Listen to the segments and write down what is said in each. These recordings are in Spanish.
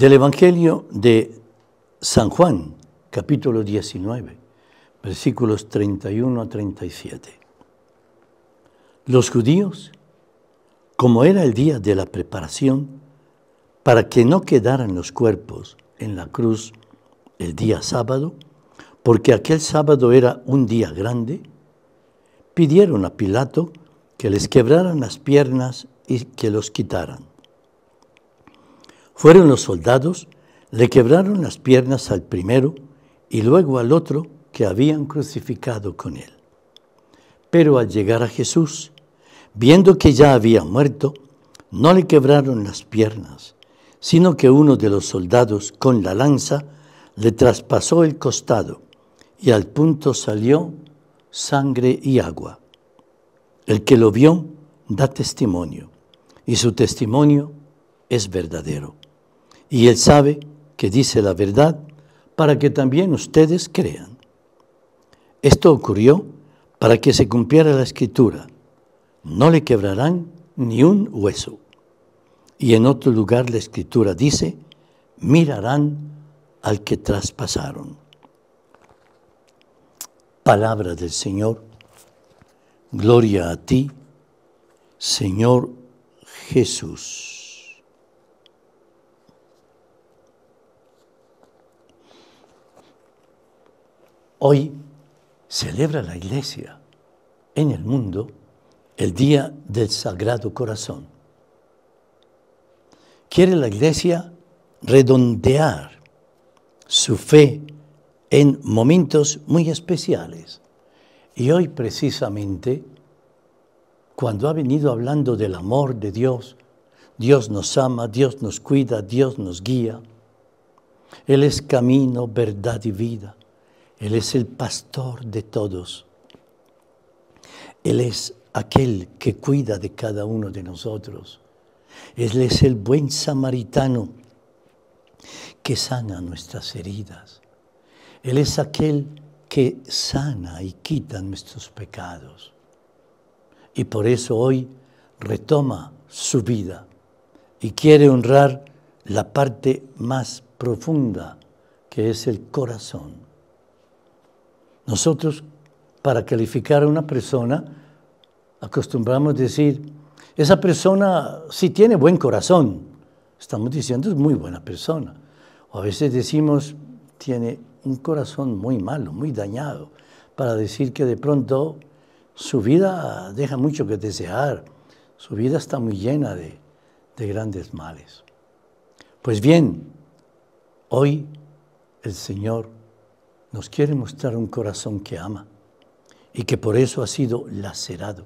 del Evangelio de San Juan, capítulo 19, versículos 31 a 37. Los judíos, como era el día de la preparación, para que no quedaran los cuerpos en la cruz el día sábado, porque aquel sábado era un día grande, pidieron a Pilato que les quebraran las piernas y que los quitaran. Fueron los soldados, le quebraron las piernas al primero y luego al otro que habían crucificado con él. Pero al llegar a Jesús, viendo que ya había muerto, no le quebraron las piernas, sino que uno de los soldados con la lanza le traspasó el costado y al punto salió sangre y agua. El que lo vio da testimonio y su testimonio es verdadero y Él sabe que dice la verdad para que también ustedes crean. Esto ocurrió para que se cumpliera la escritura. No le quebrarán ni un hueso. Y en otro lugar la escritura dice, mirarán al que traspasaron. Palabra del Señor, gloria a ti, Señor Jesús. Hoy celebra la Iglesia en el mundo el Día del Sagrado Corazón. Quiere la Iglesia redondear su fe en momentos muy especiales. Y hoy precisamente, cuando ha venido hablando del amor de Dios, Dios nos ama, Dios nos cuida, Dios nos guía. Él es camino, verdad y vida. Él es el pastor de todos. Él es aquel que cuida de cada uno de nosotros. Él es el buen samaritano que sana nuestras heridas. Él es aquel que sana y quita nuestros pecados. Y por eso hoy retoma su vida y quiere honrar la parte más profunda que es el corazón. Nosotros, para calificar a una persona, acostumbramos decir, esa persona sí tiene buen corazón. Estamos diciendo es muy buena persona. O a veces decimos, tiene un corazón muy malo, muy dañado, para decir que de pronto su vida deja mucho que desear, su vida está muy llena de, grandes males. Pues bien, hoy el Señor nos quiere mostrar un corazón que ama y que por eso ha sido lacerado.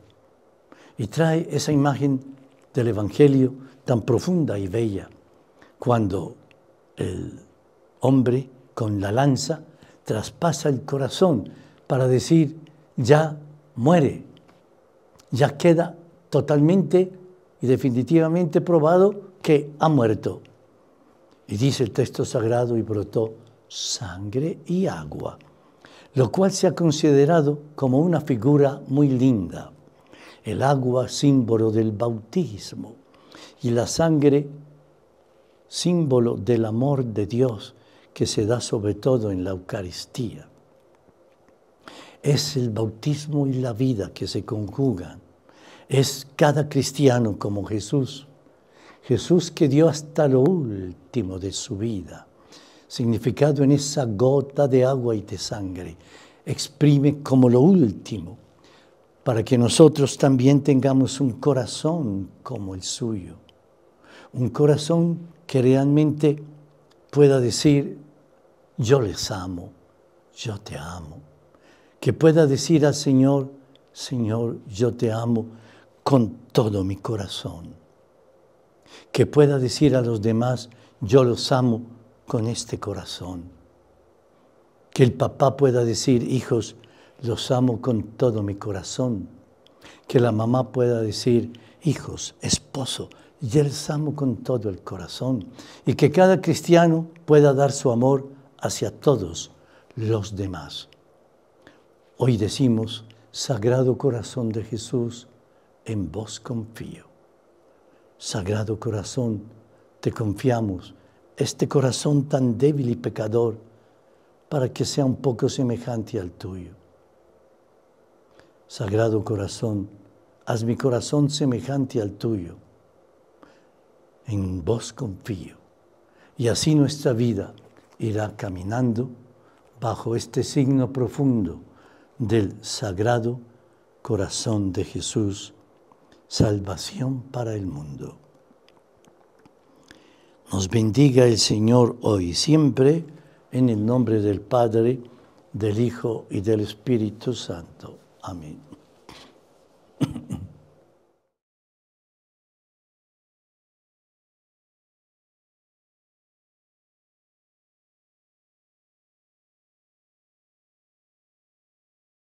Y trae esa imagen del Evangelio tan profunda y bella, cuando el hombre con la lanza traspasa el corazón para decir, ya muere, ya queda totalmente y definitivamente probado que ha muerto. Y dice el texto sagrado y brotó sangre y agua, lo cual se ha considerado como una figura muy linda. El agua símbolo del bautismo y la sangre símbolo del amor de Dios que se da sobre todo en la Eucaristía. Es el bautismo y la vida que se conjugan. Es cada cristiano como Jesús. Jesús que dio hasta lo último de su vida significado en esa gota de agua y de sangre. Exprime como lo último, para que nosotros también tengamos un corazón como el suyo. Un corazón que realmente pueda decir, yo les amo, yo te amo. Que pueda decir al Señor, Señor, yo te amo con todo mi corazón. Que pueda decir a los demás, yo los amo con este corazón. Que el papá pueda decir, hijos, los amo con todo mi corazón. Que la mamá pueda decir, hijos, esposo, yo les amo con todo el corazón. Y que cada cristiano pueda dar su amor hacia todos los demás. Hoy decimos, Sagrado Corazón de Jesús, en vos confío. Sagrado Corazón, te confiamos este corazón tan débil y pecador para que sea un poco semejante al tuyo. Sagrado corazón, haz mi corazón semejante al tuyo. En vos confío. Y así nuestra vida irá caminando bajo este signo profundo del sagrado corazón de Jesús, salvación para el mundo. Nos bendiga el Señor hoy y siempre, en el nombre del Padre, del Hijo y del Espíritu Santo. Amén.